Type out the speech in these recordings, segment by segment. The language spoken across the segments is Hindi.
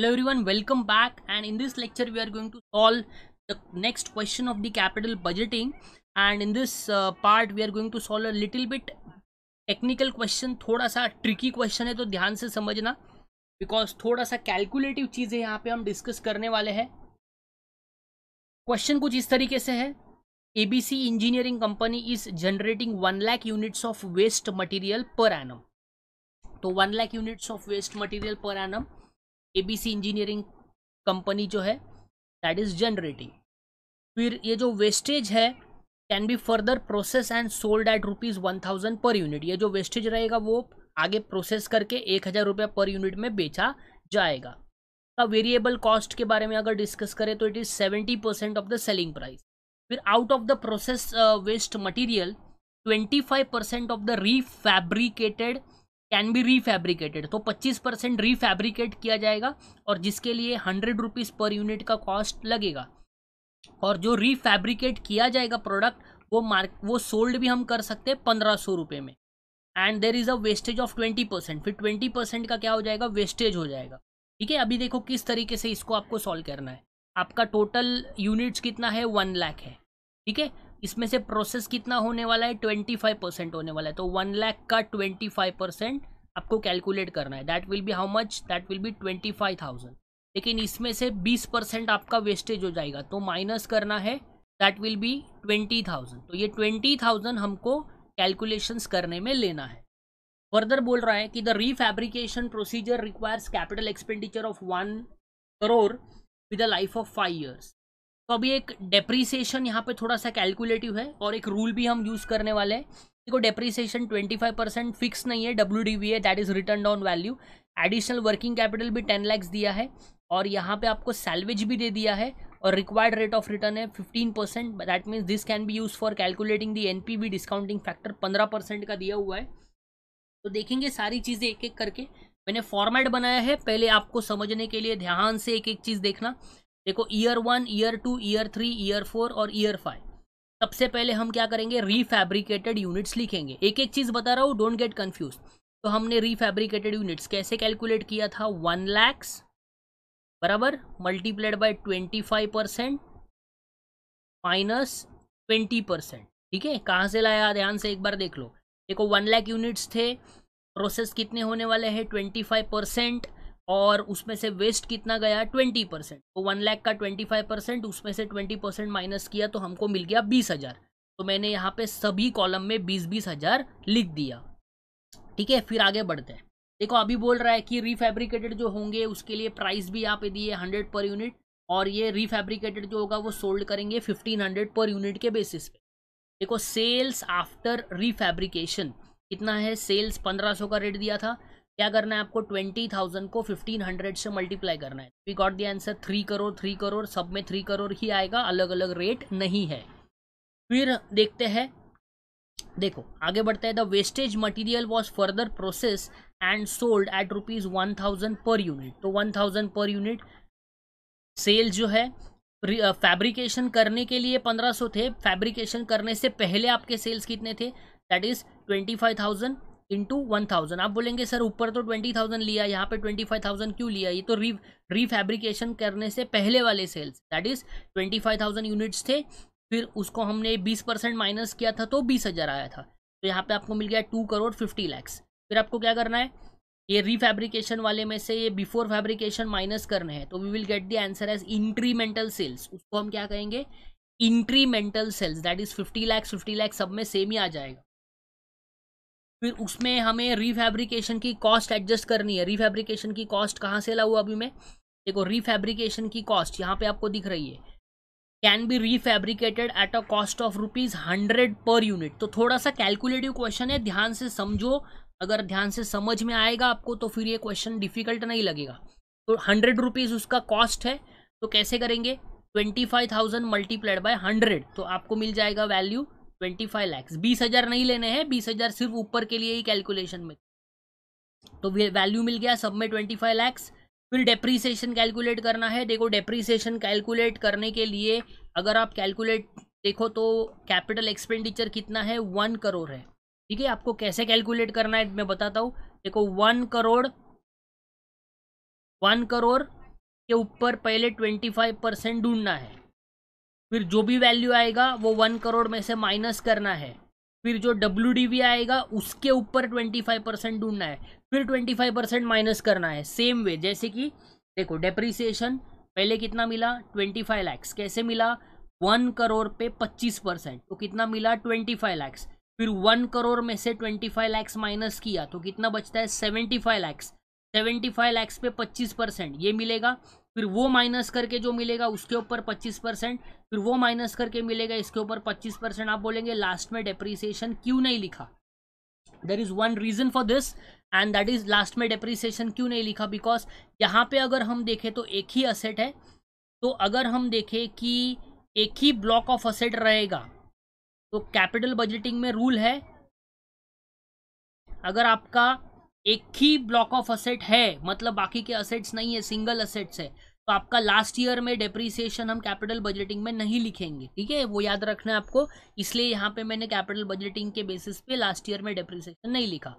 hello everyone welcome back and in this lecture we are going to solve the next question of the capital budgeting and in this uh, part we are going to solve a little bit technical question थोड़ा सा tricky question है तो ध्यान से समझना because थोड़ा सा calculative चीज़ें यहाँ पे हम discuss करने वाले हैं question कुछ इस तरीके से है ABC engineering company is generating 1 lakh units of waste material per annum तो 1 lakh units of waste material per annum ABC engineering company जो है दैट इज जनरेटिंग फिर ये जो वेस्टेज है can be further process and sold at rupees one thousand per unit ये जो वेस्टेज रहेगा वो आगे प्रोसेस करके एक हज़ार रुपये पर यूनिट में बेचा जाएगा का वेरिएबल कॉस्ट के बारे में अगर डिस्कस करें तो it is seventy percent of the selling price फिर out of the process waste material twenty five percent of the refabricated can be refabricated तो 25 परसेंट रीफेब्रिकेट किया जाएगा और जिसके लिए हंड्रेड रुपीज़ पर यूनिट का कॉस्ट लगेगा और जो रीफेब्रिकेट किया जाएगा प्रोडक्ट वो मार्क वो सोल्ड भी हम कर सकते हैं पंद्रह सौ रुपये में and there is a wastage of twenty percent फिर ट्वेंटी परसेंट का क्या हो जाएगा वेस्टेज हो जाएगा ठीक है अभी देखो किस तरीके से इसको आपको सॉल्व करना है आपका टोटल यूनिट्स कितना है वन लाख है ठीक है इसमें से प्रोसेस कितना होने वाला है ट्वेंटी फाइव परसेंट होने वाला है तो वन लैख का ट्वेंटी फाइव परसेंट आपको कैलकुलेट करना है that will be how much that will be twenty five thousand लेकिन इसमें से बीस परसेंट आपका वेस्टेज हो जाएगा तो माइनस करना है that will be twenty thousand तो ये ट्वेंटी थाउजेंड हमको कैलकुलेशंस करने में लेना है फर्दर बोल रहा है कि the refabrication procedure requires capital expenditure of one crore with life of five years तो अभी एक डेप्रीसिएशन यहाँ पे थोड़ा सा कैलकुलेटिव है और एक रूल भी हम यूज़ करने वाले हैं देखो डेप्रीसिएशन 25 परसेंट फिक्स नहीं है डब्ल्यू डी वी है that is return on value additional working capital भी टेन लैक्स दिया है और यहाँ पे आपको सैलवेज भी दे दिया है और रिक्वायर्ड रेट ऑफ रिटर्न है fifteen percent that means this can be use for calculating the N P discounting factor पंद्रह परसेंट का दिया हुआ है तो देखेंगे सारी चीज़ें एक एक करके मैंने फॉर्मेट बनाया है पहले आपको समझने के लिए ध्यान से एक एक चीज़ देखना देखो year one year two year three year four और ईयर फाइव सबसे पहले हम क्या करेंगे रीफेब्रिकेटेड यूनिट्स लिखेंगे एक एक चीज़ बता रहा हूँ डोंट गेट कन्फ्यूज तो हमने रीफेब्रिकेटेड यूनिट्स कैसे कैलकुलेट किया था वन लैक्स बराबर multiplied by twenty five percent minus twenty percent ठीक है कहाँ से लाया ध्यान से एक बार देख लो देखो वन लैख यूनिट्स थे प्रोसेस कितने होने वाले हैं ट्वेंटी फाइव परसेंट और उसमें से वेस्ट कितना गया ट्वेंटी परसेंट तो वन लाख का ट्वेंटी फाइव परसेंट उसमें से ट्वेंटी परसेंट माइनस किया तो हमको मिल गया बीस हज़ार तो मैंने यहाँ पे सभी कॉलम में बीस बीस हज़ार लिख दिया ठीक है फिर आगे बढ़ते हैं देखो अभी बोल रहा है कि रीफेब्रिकेटेड जो होंगे उसके लिए प्राइस भी यहाँ पे दिए हंड्रेड पर यूनिट और ये रीफेब्रिकेटेड जो होगा वो सोल्ड करेंगे फिफ्टीन हंड्रेड पर यूनिट के बेसिस पे देखो सेल्स आफ्टर रीफेब्रिकेशन कितना है सेल्स पंद्रह सौ का रेट दिया था क्या करना है आपको ट्वेंटी थाउजेंड को फिफ्टीन हंड्रेड से मल्टीप्लाई करना है we got the answer three crore three crore सब में थ्री करोड़ ही आएगा अलग अलग रेट नहीं है फिर देखते हैं देखो आगे बढ़ते हैं the wastage material was further process and sold at rupees one thousand per unit तो one thousand per unit sale जो है फैब्रिकेशन uh, करने के लिए पंद्रह सौ थे फैब्रिकेशन करने से पहले आपके सेल्स कितने थे that is twenty five thousand into one thousand आप बोलेंगे सर ऊपर तो ट्वेंटी थाउजेंड लिया यहाँ पे ट्वेंटी फाइव थाउजेंड क्यों लिया ये तो री रीफेब्रिकेशन करने से पहले वाले sales that is twenty five thousand units थे फिर उसको हमने बीस परसेंट माइनस किया था तो बीस हज़ार आया था तो यहाँ पे आपको मिल गया टू करोड़ फिफ्टी लैक्स फिर आपको क्या करना है ये रीफेब्रिकेशन वाले में से ये बिफोर फैब्रिकेशन माइनस करने हैं तो we will get the answer as incremental sales उसको हम क्या कहेंगे incremental sales that is fifty lakhs fifty lakhs सब में सेम ही आ जाएगा फिर उसमें हमें रीफैब्रिकेशन की कॉस्ट एडजस्ट करनी है रीफैब्रिकेशन की कॉस्ट कहाँ से लाऊँ अभी मैं देखो रीफैब्रिकेशन की कॉस्ट यहाँ पे आपको दिख रही है can be refabricated at a cost of rupees hundred per unit तो थोड़ा सा कैलकुलेटिव क्वेश्चन है ध्यान से समझो अगर ध्यान से समझ में आएगा आपको तो फिर ये क्वेश्चन डिफिकल्ट नहीं लगेगा तो हंड्रेड रुपीज़ उसका कॉस्ट है तो कैसे करेंगे twenty five thousand multiplied by hundred तो आपको मिल जाएगा वैल्यू ट्वेंटी फाइव लैक्स बीस हज़ार नहीं लेने हैं बीस हज़ार सिर्फ ऊपर के लिए ही कैलकुलेशन में तो वैल्यू मिल गया सब में ट्वेंटी फाइव लैक्स फिर डेप्रीसिएशन कैलकुलेट करना है देखो डेप्रीसिएशन कैलकुलेट करने के लिए अगर आप कैलकुलेट देखो तो कैपिटल एक्सपेंडिचर कितना है वन करोड़ है ठीक है आपको कैसे कैलकुलेट करना है मैं बताता हूँ देखो वन करोड़ वन करोड़ के ऊपर पहले ट्वेंटी फाइव परसेंट ढूंढना है फिर जो भी वैल्यू आएगा वो वन करोड़ में से माइनस करना है फिर जो डब्ल्यू आएगा उसके ऊपर ट्वेंटी फाइव परसेंट ढूंढना है फिर ट्वेंटी फाइव परसेंट माइनस करना है सेम वे जैसे कि देखो डेप्रिसिएशन पहले कितना मिला ट्वेंटी फाइव लैक्स कैसे मिला वन करोड़ पे पच्चीस परसेंट तो कितना मिला ट्वेंटी फाइव लैक्स फिर वन करोड़ में से ट्वेंटी फाइव लैक्स माइनस किया तो कितना बचता है seventy five lakhs seventy five lakhs पे पच्चीस परसेंट ये मिलेगा फिर वो माइनस करके जो मिलेगा उसके ऊपर पच्चीस परसेंट फिर वो माइनस करके मिलेगा इसके ऊपर पच्चीस परसेंट आप बोलेंगे लास्ट में डेप्रिसिएशन क्यों नहीं लिखा there is one reason for this and that is last में डेप्रिसिएशन क्यों नहीं लिखा बिकॉज यहाँ पे अगर हम देखें तो एक ही असेट है तो अगर हम देखें कि एक ही ब्लॉक ऑफ असेट रहेगा तो कैपिटल बजटिंग में रूल है अगर आपका एक ही ब्लॉक ऑफ असेट है मतलब बाकी के असेट्स नहीं है सिंगल असेट्स है तो आपका लास्ट ईयर में डेप्रिसिएशन हम कैपिटल बजटिंग में नहीं लिखेंगे ठीक है वो याद रखना है आपको इसलिए यहाँ पे मैंने कैपिटल बजटिंग के बेसिस पे लास्ट ईयर में डेप्रिसिएशन नहीं लिखा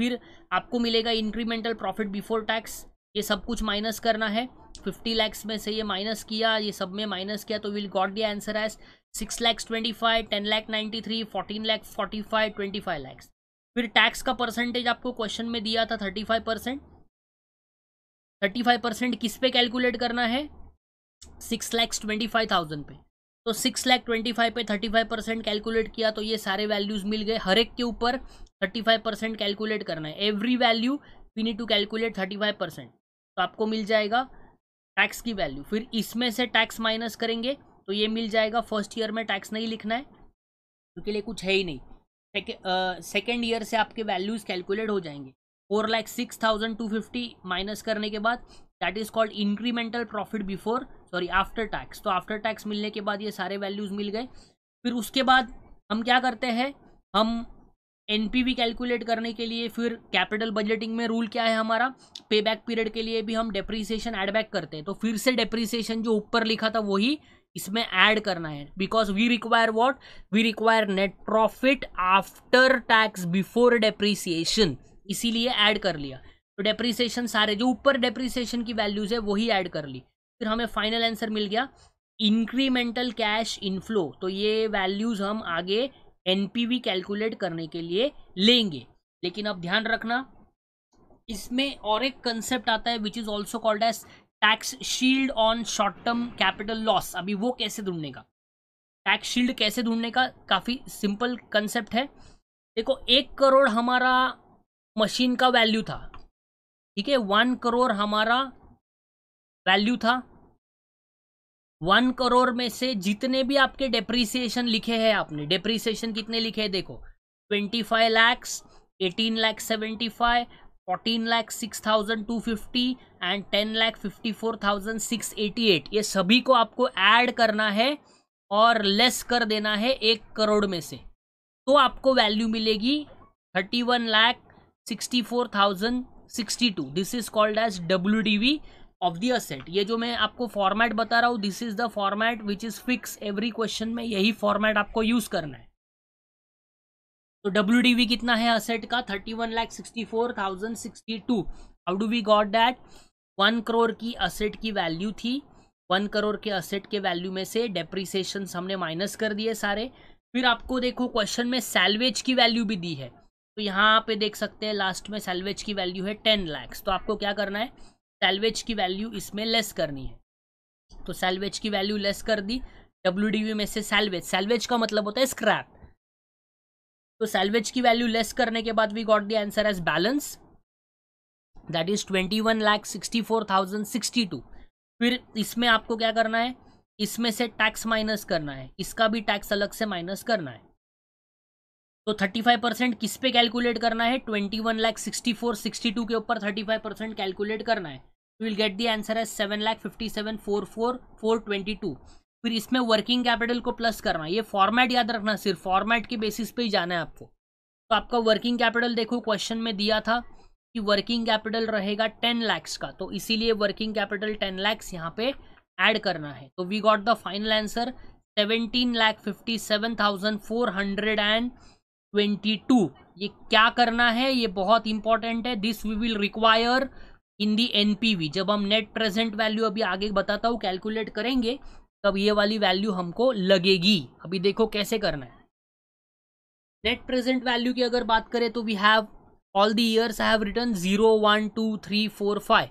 फिर आपको मिलेगा इंक्रीमेंटल प्रॉफिट बिफोर टैक्स ये सब कुछ माइनस करना है फिफ्टी लैक्स में से ये माइनस किया ये सब में माइनस किया तो will got the answer as six lakhs twenty five ten lakh ninety three fourteen lakhs forty five twenty five lakhs फिर टैक्स का परसेंटेज आपको क्वेश्चन में दिया था thirty five percent thirty five percent किस पे कैलकुलेट करना है six lakhs twenty five thousand पे तो सिक्स लैख ट्वेंटी फाइव पे थर्टी फाइव परसेंट कैलकुलेट किया तो ये सारे वैल्यूज मिल गए हर एक के ऊपर थर्टी फाइव परसेंट कैलकुलेट करना है every value we need to calculate thirty five percent तो आपको मिल जाएगा टैक्स की वैल्यू फिर इसमें से टैक्स माइनस करेंगे तो ये मिल जाएगा फर्स्ट ईयर में टैक्स नहीं लिखना है उनके लिए कुछ है ही नहीं सेकेंड ईयर uh, से आपके वैल्यूज़ कैलकुलेट हो जाएंगे four lakh six thousand two fifty minus करने के बाद that is called incremental profit before sorry after tax तो आफ्टर टैक्स मिलने के बाद ये सारे वैल्यूज़ मिल गए फिर उसके बाद हम क्या करते हैं हम एन कैलकुलेट करने के लिए फिर कैपिटल बजटिंग में रूल क्या है हमारा पे बैक पीरियड के लिए भी हम डेप्रीसिएशन एडबैक करते हैं तो फिर से डेप्रीसिएशन जो ऊपर लिखा था वही इसमें ऐड करना है because we require what we require net profit after tax before depreciation इसीलिए ऐड कर लिया तो डेप्रिसिएशन सारे जो ऊपर डेप्रिसिएशन की वैल्यूज है वही ऐड कर ली फिर हमें फाइनल आंसर मिल गया इंक्रीमेंटल कैश इनफ्लो तो ये वैल्यूज हम आगे एनपीवी कैलकुलेट करने के लिए लेंगे लेकिन अब ध्यान रखना इसमें और एक कंसेप्ट आता है which is also called as tax shield on short term capital loss अभी वो कैसे ढूंढने का टैक्स शील्ड कैसे ढूंढने का काफ़ी सिंपल कंसेप्ट है देखो एक करोड़ हमारा मशीन का वैल्यू था ठीक है वन करोड़ हमारा वैल्यू था वन करोड़ में से जितने भी आपके डेप्रीसिएशन लिखे हैं आपने डेप्रीसिएशन कितने लिखे हैं देखो twenty five lakhs eighteen lakhs seventy five fourteen lakh six thousand two fifty and ten lakh fifty four thousand six eighty eight ये सभी को आपको ऐड करना है और लेस कर देना है एक करोड़ में से तो आपको वैल्यू मिलेगी thirty one lakh sixty four thousand sixty two this is called as W D V of the asset ये जो मैं आपको फॉर्मेट बता रहा हूँ this is the format which is fix every question में यही फॉर्मेट आपको यूज करना है तो डब्ल्यू कितना है असेट का thirty one lakh sixty four thousand sixty two how do we got that one crore की असेट की वैल्यू थी वन करोड़ के असेट के वैल्यू में से डेप्रिसिएशन हमने माइनस कर दिए सारे फिर आपको देखो क्वेश्चन में सैलवेज की वैल्यू भी दी है तो यहाँ पे देख सकते हैं लास्ट में सैलवेज की वैल्यू है टेन लैक्स तो आपको क्या करना है सैलवेज की वैल्यू इसमें लेस करनी है तो सैलवेज की वैल्यू लेस कर दी डब्ल्यू में से सैलवेज सैलवेज का मतलब होता है स्क्रैप तो सैल्वेज की वैल्यू लेस करने के बाद we got the answer as balance that is twenty one lakh sixty four thousand sixty two फिर इसमें आपको क्या करना है इसमें से टैक्स माइनस करना है इसका भी टैक्स अलग से माइनस करना है तो थर्टी फाइव परसेंट किस पे कैलकुलेट करना है twenty one lakh sixty four sixty two के ऊपर थर्टी फाइव परसेंट कैलकुलेट करना है विल गेट दी आंसर है seven lakh fifty seven four four four twenty two फिर इसमें वर्किंग कैपिटल को प्लस करना ये फॉर्मेट याद रखना सिर्फ फॉर्मेट के बेसिस पे ही जाना है आपको तो आपका वर्किंग कैपिटल देखो क्वेश्चन में दिया था कि वर्किंग कैपिटल रहेगा टेन लैक्स का तो इसीलिए वर्किंग कैपिटल टेन लैक्स यहाँ पे ऐड करना है तो we got the final answer seventeen lakh fifty seven thousand four hundred and twenty two ये क्या करना है ये बहुत इंपॉर्टेंट है this we will require in the NPV जब हम नेट प्रेजेंट वैल्यू अभी आगे बताता हूँ कैलकुलेट करेंगे तब ये वाली वैल्यू हमको लगेगी अभी देखो कैसे करना है नेट प्रेजेंट वैल्यू की अगर बात करें तो we have all the years I have return zero one two three four five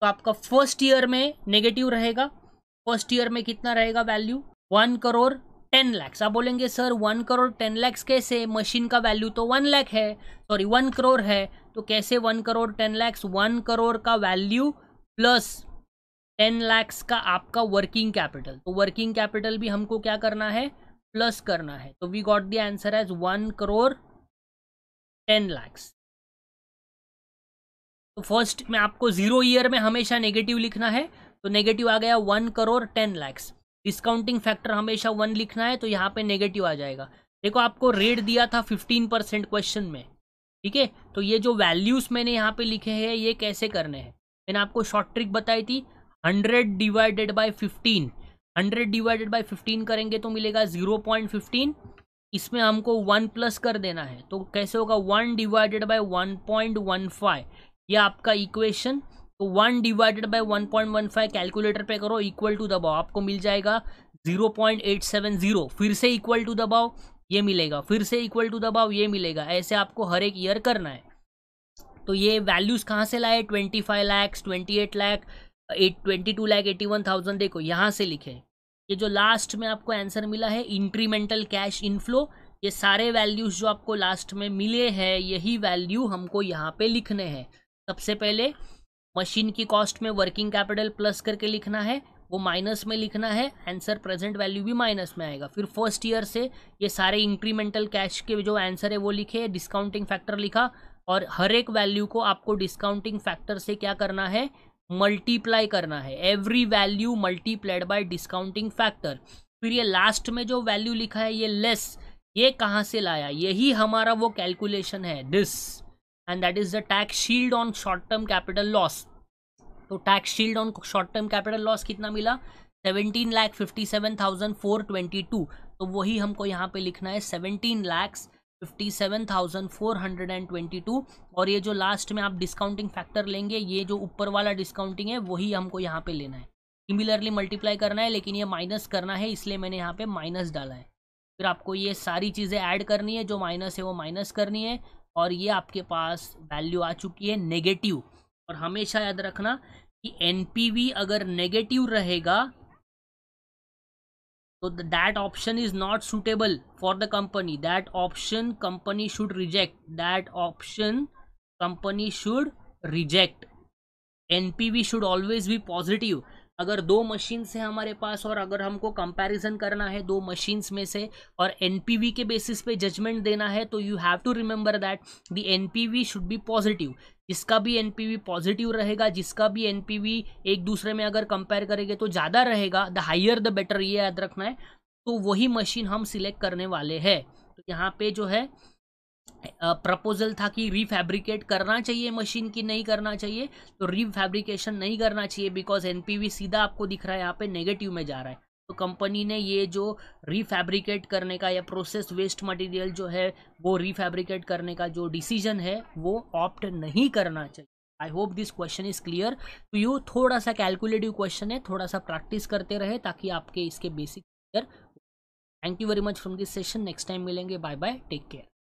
तो आपका फर्स्ट ईयर में नेगेटिव रहेगा फर्स्ट ईयर में कितना रहेगा value one crore ten lakhs आप बोलेंगे sir one crore ten lakhs कैसे मशीन का वैल्यू तो वन लैख है सॉरी वन करोड़ है तो कैसे one crore ten lakhs one crore का वैल्यू प्लस टेन लैक्स का आपका वर्किंग कैपिटल तो वर्किंग कैपिटल भी हमको क्या करना है प्लस करना है तो we got the answer as one crore ten lakhs तो फर्स्ट में आपको जीरो ईयर में हमेशा नेगेटिव लिखना है तो नेगेटिव आ गया one crore ten lakhs discounting factor हमेशा वन लिखना है तो यहाँ पे नेगेटिव आ जाएगा देखो आपको रेट दिया था फिफ्टीन परसेंट क्वेश्चन में ठीक है तो ये जो वैल्यूज मैंने यहाँ पे लिखे हैं ये कैसे करने हैं मैंने आपको शॉर्ट ट्रिक बताई थी hundred divided by fifteen hundred divided by fifteen करेंगे तो मिलेगा ज़ीरो पॉइंट फिफ्टीन इसमें हमको वन प्लस कर देना है तो कैसे होगा one divided by one point one five यह आपका इक्वेशन तो one divided by one point one five calculator पे करो इक्वल टू दबाओ आपको मिल जाएगा zero point eight seven zero फिर से इक्वल टू दबाओ ये मिलेगा फिर से इक्वल टू दबाओ ये मिलेगा ऐसे आपको हर एक ईयर करना है तो ये वैल्यूज़ कहाँ से लाए twenty five lakhs twenty eight lakh eight twenty two lakh eighty one thousand देखो यहाँ से लिखे ये जो लास्ट में आपको आंसर मिला है इंक्रीमेंटल कैश इनफ्लो ये सारे वैल्यूज जो आपको लास्ट में मिले हैं यही वैल्यू हमको यहाँ पे लिखने हैं सबसे पहले मशीन की कॉस्ट में वर्किंग कैपिटल प्लस करके लिखना है वो माइनस में लिखना है आंसर प्रेजेंट वैल्यू भी माइनस में आएगा फिर फर्स्ट ईयर से ये सारे इंक्रीमेंटल कैश के जो आंसर है वो लिखे डिस्काउंटिंग फैक्टर लिखा और हर एक वैल्यू को आपको डिस्काउंटिंग फैक्टर से क्या करना है मल्टीप्लाई करना है every value multiplied by discounting factor फिर ये लास्ट में जो वैल्यू लिखा है ये लेस ये कहाँ से लाया यही हमारा वो कैलकुलेशन है this and that is the tax shield on short term capital loss तो tax shield on short term capital loss कितना मिला seventeen lakh fifty seven thousand four twenty two तो वही हमको यहाँ पे लिखना है seventeen lakhs fifty seven thousand four hundred and twenty two और ये जो लास्ट में आप डिस्काउंटिंग फैक्टर लेंगे ये जो ऊपर वाला डिस्काउंटिंग है वही हमको यहाँ पे लेना है सिमिलरली मल्टीप्लाई करना है लेकिन ये माइनस करना है इसलिए मैंने यहाँ पे माइनस डाला है फिर आपको ये सारी चीज़ें ऐड करनी है जो माइनस है वो माइनस करनी है और ये आपके पास वैल्यू आ चुकी है नेगेटिव और हमेशा याद रखना कि एन अगर नेगेटिव रहेगा so the, that option is not suitable for the company that option company should reject that option company should reject npv should always be positive अगर दो मशीन से हमारे पास और अगर हमको कंपैरिजन करना है दो मशीन्स में से और एनपीवी के बेसिस पे जजमेंट देना है तो you have to remember that the NPV should be positive इसका भी एन पॉजिटिव रहेगा जिसका भी एन एक दूसरे में अगर कंपेयर करेंगे तो ज़्यादा रहेगा द हाइयर द बेटर ये याद रखना है तो वही मशीन हम सिलेक्ट करने वाले हैं तो यहाँ पे जो है प्रपोजल था कि रीफैब्रिकेट करना चाहिए मशीन की नहीं करना चाहिए तो रीफैब्रिकेशन नहीं करना चाहिए बिकॉज एनपीवी सीधा आपको दिख रहा है यहाँ पे नेगेटिव में जा रहा है तो कंपनी ने ये जो रीफैब्रिकेट करने का या प्रोसेस वेस्ट मटेरियल जो है वो रीफैब्रिकेट करने का जो डिसीजन है वो ऑप्ट नहीं करना चाहिए I hope this question is clear तो यू थोड़ा सा कैलकुलेटिव क्वेश्चन है थोड़ा सा प्रैक्टिस करते रहे ताकि आपके इसके basic clear thank you very much from this session next time मिलेंगे बाय बाय टेक केयर